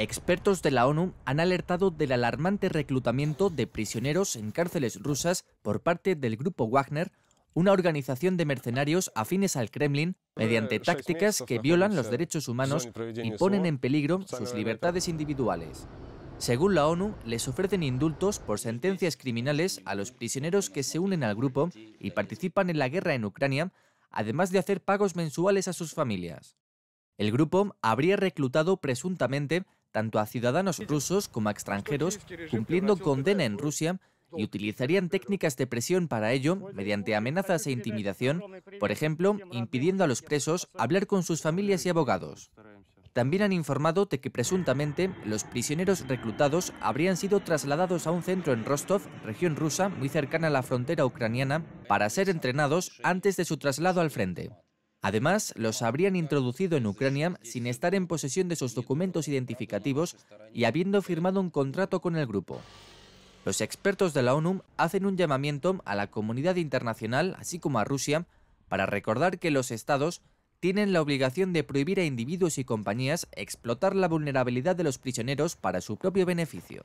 Expertos de la ONU han alertado del alarmante reclutamiento de prisioneros en cárceles rusas por parte del grupo Wagner, una organización de mercenarios afines al Kremlin, mediante eh, tácticas que violan los derechos humanos y ponen en peligro sus libertades individuales. Según la ONU, les ofrecen indultos por sentencias criminales a los prisioneros que se unen al grupo y participan en la guerra en Ucrania, además de hacer pagos mensuales a sus familias. El grupo habría reclutado presuntamente tanto a ciudadanos rusos como a extranjeros cumpliendo condena en Rusia y utilizarían técnicas de presión para ello pues mediante amenazas e intimidación, por ejemplo, impidiendo a los presos hablar con sus familias y abogados. También han informado de que presuntamente los prisioneros reclutados habrían sido trasladados a un centro en Rostov, región rusa muy cercana a la frontera ucraniana, para ser entrenados antes de su traslado al frente. Además, los habrían introducido en Ucrania sin estar en posesión de sus documentos identificativos y habiendo firmado un contrato con el grupo. Los expertos de la ONU hacen un llamamiento a la comunidad internacional, así como a Rusia, para recordar que los estados tienen la obligación de prohibir a individuos y compañías explotar la vulnerabilidad de los prisioneros para su propio beneficio.